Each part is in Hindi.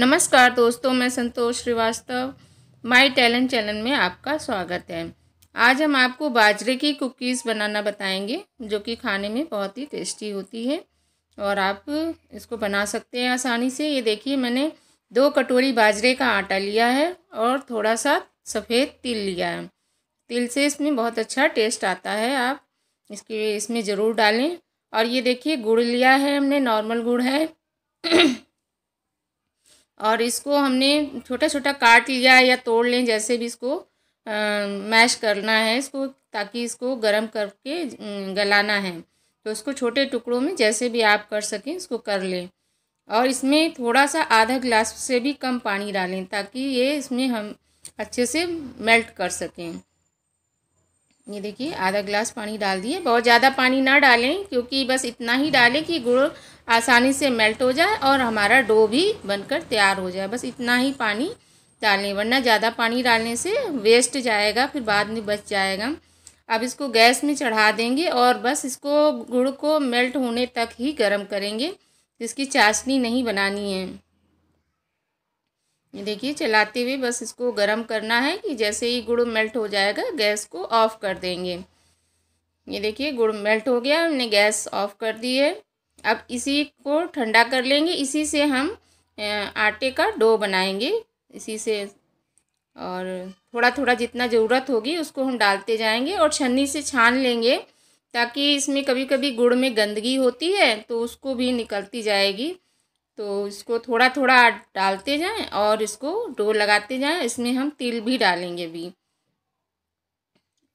नमस्कार दोस्तों मैं Santosh Shrivastava my talent channel में आपका स्वागत है आज हम आपको बाजरे की कुकीज़ बनाना बताएंगे जो कि खाने में बहुत ही टेस्टी होती है और आप इसको बना सकते हैं आसानी से ये देखिए मैंने दो कटोरी बाजरे का आटा लिया है और थोड़ा सा सफ़ेद तिल लिया है तिल से इसमें बहुत अच्छा टेस्ट आता है आप इसके इसमें ज़रूर डालें और ये देखिए गुड़ लिया है हमने नॉर्मल गुड़ है और इसको हमने छोटा छोटा काट लिया या तोड़ लें जैसे भी इसको मैश करना है इसको ताकि इसको गर्म करके गलाना है तो इसको छोटे टुकड़ों में जैसे भी आप कर सकें इसको कर लें और इसमें थोड़ा सा आधा गिलास से भी कम पानी डालें ताकि ये इसमें हम अच्छे से मेल्ट कर सकें ये देखिए आधा ग्लास पानी डाल दिए बहुत ज़्यादा पानी ना डालें क्योंकि बस इतना ही डालें कि गुड़ आसानी से मेल्ट हो जाए और हमारा डो भी बनकर तैयार हो जाए बस इतना ही पानी डालें वरना ज़्यादा पानी डालने से वेस्ट जाएगा फिर बाद में बच जाएगा अब इसको गैस में चढ़ा देंगे और बस इसको गुड़ को मेल्ट होने तक ही गर्म करेंगे इसकी चाशनी नहीं बनानी है ये देखिए चलाते हुए बस इसको गर्म करना है कि जैसे ही गुड़ मेल्ट हो जाएगा गैस को ऑफ़ कर देंगे ये देखिए गुड़ मेल्ट हो गया हमने गैस ऑफ़ कर दी है अब इसी को ठंडा कर लेंगे इसी से हम आटे का डो बनाएंगे इसी से और थोड़ा थोड़ा जितना ज़रूरत होगी उसको हम डालते जाएंगे और छन्नी से छान लेंगे ताकि इसमें कभी कभी गुड़ में गंदगी होती है तो उसको भी निकलती जाएगी तो इसको थोड़ा थोड़ा डालते जाएं और इसको डो लगाते जाएं इसमें हम तिल भी डालेंगे भी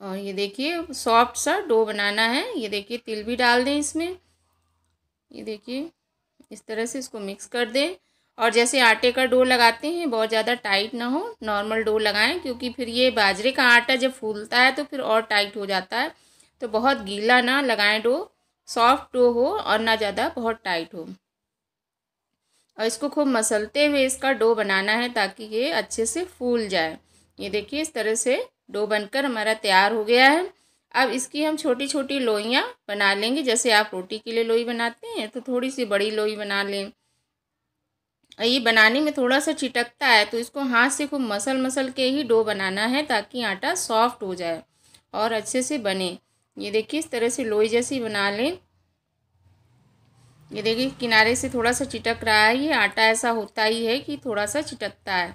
और ये देखिए सॉफ्ट सा डो बनाना है ये देखिए तिल भी डाल दें इसमें ये देखिए इस तरह से इसको मिक्स कर दें और जैसे आटे का डो लगाते हैं बहुत ज़्यादा टाइट ना हो नॉर्मल डो लगाएं क्योंकि फिर ये बाजरे का आटा जब फूलता है तो फिर और टाइट हो जाता है तो बहुत गीला ना लगाएं डो सॉफ्ट डो हो और ना ज़्यादा बहुत टाइट हो और इसको खूब मसलते हुए इसका डो बनाना है ताकि ये अच्छे से फूल जाए ये देखिए इस तरह से डो बनकर हमारा तैयार हो गया है अब इसकी हम छोटी छोटी लोइयाँ बना लेंगे जैसे आप रोटी के लिए लोई बनाते हैं तो थोड़ी सी बड़ी लोई बना लें ये बनाने में थोड़ा सा चिटकता है तो इसको हाथ से खूब मसल मसल के ही डो बनाना है ताकि आटा सॉफ्ट हो जाए और अच्छे से बने ये देखिए इस तरह से लोई जैसी बना लें ये देखिए किनारे से थोड़ा सा चिटक रहा है ये आटा ऐसा होता ही है कि थोड़ा सा चिटकता है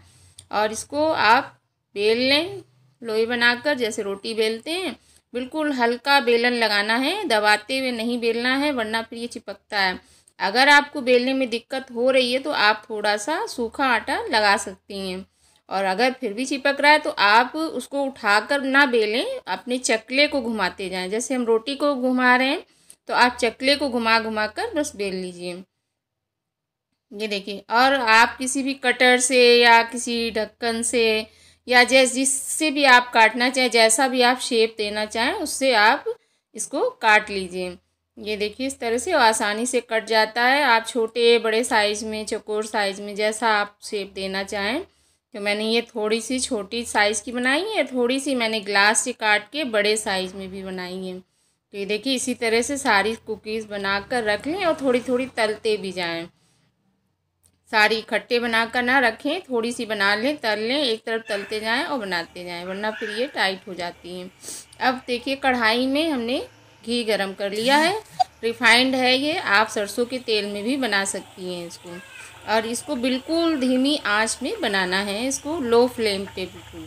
और इसको आप बेल लें लोई बनाकर जैसे रोटी बेलते हैं बिल्कुल हल्का बेलन लगाना है दबाते हुए नहीं बेलना है वरना फिर ये चिपकता है अगर आपको बेलने में दिक्कत हो रही है तो आप थोड़ा सा सूखा आटा लगा सकती हैं और अगर फिर भी चिपक रहा है तो आप उसको उठाकर ना बेलें अपने चकले को घुमाते जाएं जैसे हम रोटी को घुमा रहे हैं तो आप चकले को घुमा घुमा कर बस बेल लीजिए ये देखिए और आप किसी भी कटर से या किसी ढक्कन से या जैस जिससे भी आप काटना चाहें जैसा भी आप शेप देना चाहें उससे आप इसको काट लीजिए ये देखिए इस तरह से आसानी से कट जाता है आप छोटे बड़े साइज़ में चकोर साइज़ में जैसा आप शेप देना चाहें तो मैंने ये थोड़ी सी छोटी साइज़ की बनाई है थोड़ी सी मैंने ग्लास से काट के बड़े साइज़ में भी बनाई है तो ये देखिए इसी तरह से सारी कुकीज़ बनाकर रख लें और थोड़ी थोड़ी तलते भी जाएं सारी इकट्ठे बनाकर ना रखें थोड़ी सी बना लें तल लें एक तरफ तलते जाएं और बनाते जाएं वरना फिर ये टाइट हो जाती हैं अब देखिए कढ़ाई में हमने घी गरम कर लिया है रिफाइंड है ये आप सरसों के तेल में भी बना सकती हैं इसको और इसको बिल्कुल धीमी आँच में बनाना है इसको लो फ्लेम पर बिल्कुल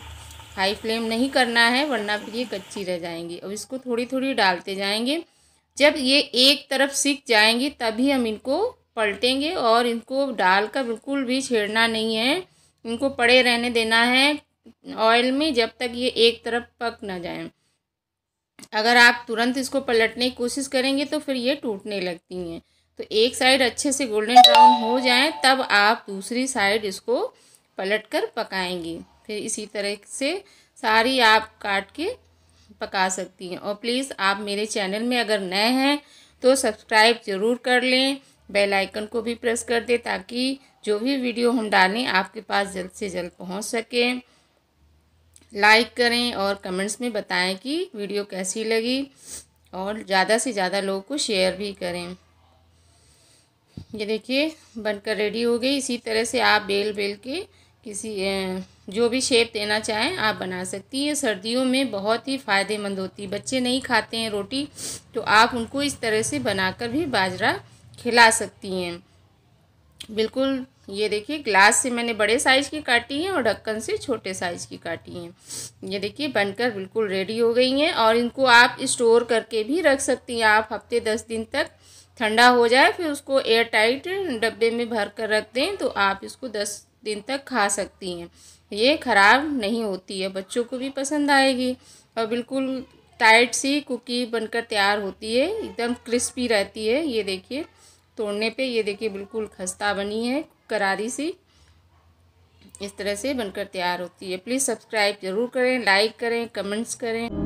हाई फ्लेम नहीं करना है वरना फिर ये कच्ची रह जाएंगी अब इसको थोड़ी थोड़ी डालते जाएंगे जब ये एक तरफ सीख जाएंगी तभी हम इनको पलटेंगे और इनको डाल कर बिल्कुल भी छेड़ना नहीं है इनको पड़े रहने देना है ऑयल में जब तक ये एक तरफ पक ना जाए अगर आप तुरंत इसको पलटने की कोशिश करेंगे तो फिर ये टूटने लगती हैं तो एक साइड अच्छे से गोल्डन ब्राउन हो जाए तब आप दूसरी साइड इसको पलट कर पकाएंगी फिर इसी तरह से सारी आप काट के पका सकती हैं और प्लीज़ आप मेरे चैनल में अगर नए हैं तो सब्सक्राइब ज़रूर कर लें बेल आइकन को भी प्रेस कर दें ताकि जो भी वीडियो हम डालें आपके पास जल्द से जल्द पहुंच सके लाइक करें और कमेंट्स में बताएं कि वीडियो कैसी लगी और ज़्यादा से ज़्यादा लोगों को शेयर भी करें ये देखिए बनकर रेडी हो गई इसी तरह से आप बेल बेल के किसी जो भी शेप देना चाहें आप बना सकती हैं सर्दियों में बहुत ही फ़ायदेमंद होती है बच्चे नहीं खाते हैं रोटी तो आप उनको इस तरह से बनाकर भी बाजरा खिला सकती हैं बिल्कुल ये देखिए ग्लास से मैंने बड़े साइज़ की काटी हैं और ढक्कन से छोटे साइज़ की काटी हैं ये देखिए बनकर बिल्कुल रेडी हो गई हैं और इनको आप इस्टोर करके भी रख सकती हैं आप हफ्ते दस दिन तक ठंडा हो जाए फिर उसको एयर टाइट डब्बे में भर कर रख दें तो आप इसको दस दिन तक खा सकती हैं ये ख़राब नहीं होती है बच्चों को भी पसंद आएगी और बिल्कुल टाइट सी कुकी बनकर तैयार होती है एकदम क्रिस्पी रहती है ये देखिए तोड़ने पे ये देखिए बिल्कुल खस्ता बनी है करारी सी इस तरह से बनकर तैयार होती है प्लीज़ सब्सक्राइब ज़रूर करें लाइक करें कमेंट्स करें